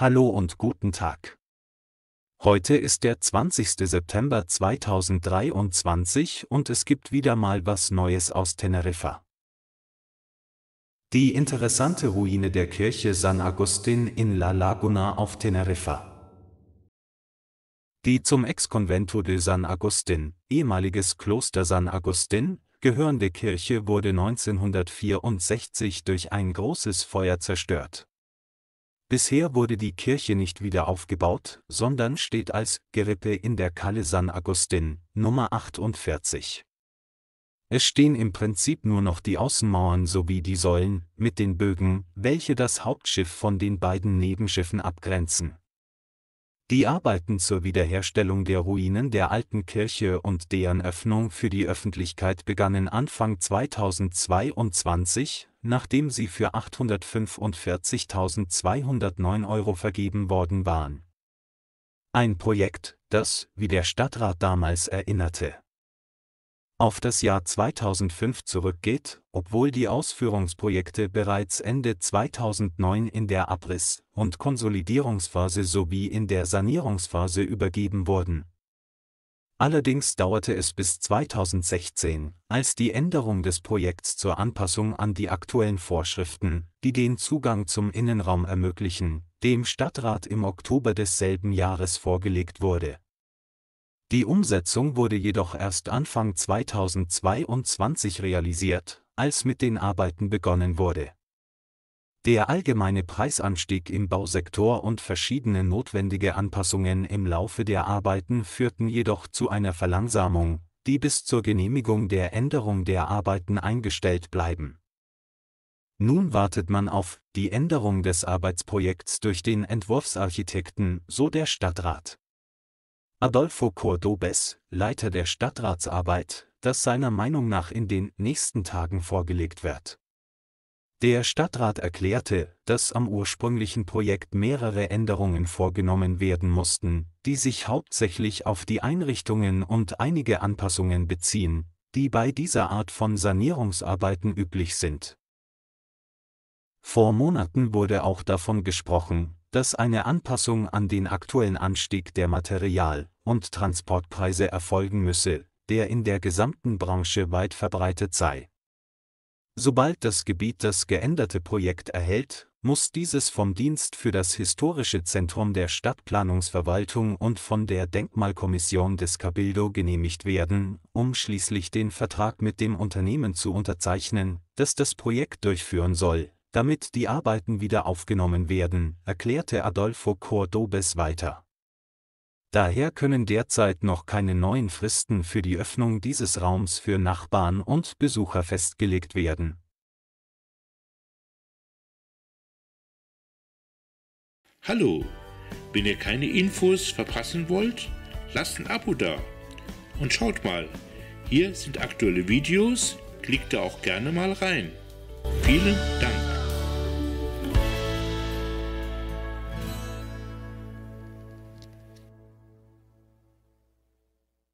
Hallo und guten Tag. Heute ist der 20. September 2023 und es gibt wieder mal was Neues aus Teneriffa. Die interessante Ruine der Kirche San Agustin in La Laguna auf Teneriffa. Die zum Ex-Convento de San Agustin, ehemaliges Kloster San Agustin, gehörende Kirche wurde 1964 durch ein großes Feuer zerstört. Bisher wurde die Kirche nicht wieder aufgebaut, sondern steht als Gerippe in der Kalle San Agustin, Nummer 48. Es stehen im Prinzip nur noch die Außenmauern sowie die Säulen mit den Bögen, welche das Hauptschiff von den beiden Nebenschiffen abgrenzen die Arbeiten zur Wiederherstellung der Ruinen der alten Kirche und deren Öffnung für die Öffentlichkeit begannen Anfang 2022, nachdem sie für 845.209 Euro vergeben worden waren. Ein Projekt, das, wie der Stadtrat damals erinnerte auf das Jahr 2005 zurückgeht, obwohl die Ausführungsprojekte bereits Ende 2009 in der Abriss- und Konsolidierungsphase sowie in der Sanierungsphase übergeben wurden. Allerdings dauerte es bis 2016, als die Änderung des Projekts zur Anpassung an die aktuellen Vorschriften, die den Zugang zum Innenraum ermöglichen, dem Stadtrat im Oktober desselben Jahres vorgelegt wurde die Umsetzung wurde jedoch erst Anfang 2022 realisiert, als mit den Arbeiten begonnen wurde. Der allgemeine Preisanstieg im Bausektor und verschiedene notwendige Anpassungen im Laufe der Arbeiten führten jedoch zu einer Verlangsamung, die bis zur Genehmigung der Änderung der Arbeiten eingestellt bleiben. Nun wartet man auf die Änderung des Arbeitsprojekts durch den Entwurfsarchitekten, so der Stadtrat Adolfo Cordobes, Leiter der Stadtratsarbeit, das seiner Meinung nach in den nächsten Tagen vorgelegt wird. Der Stadtrat erklärte, dass am ursprünglichen Projekt mehrere Änderungen vorgenommen werden mussten, die sich hauptsächlich auf die Einrichtungen und einige Anpassungen beziehen, die bei dieser Art von Sanierungsarbeiten üblich sind. Vor Monaten wurde auch davon gesprochen, dass eine Anpassung an den aktuellen Anstieg der Material- und Transportpreise erfolgen müsse, der in der gesamten Branche weit verbreitet sei. Sobald das Gebiet das geänderte Projekt erhält, muss dieses vom Dienst für das Historische Zentrum der Stadtplanungsverwaltung und von der Denkmalkommission des Cabildo genehmigt werden, um schließlich den Vertrag mit dem Unternehmen zu unterzeichnen, das das Projekt durchführen soll, damit die Arbeiten wieder aufgenommen werden, erklärte Adolfo Cordobes weiter. Daher können derzeit noch keine neuen Fristen für die Öffnung dieses Raums für Nachbarn und Besucher festgelegt werden. Hallo, wenn ihr keine Infos verpassen wollt, lasst ein Abo da. Und schaut mal, hier sind aktuelle Videos, klickt da auch gerne mal rein. Vielen Dank.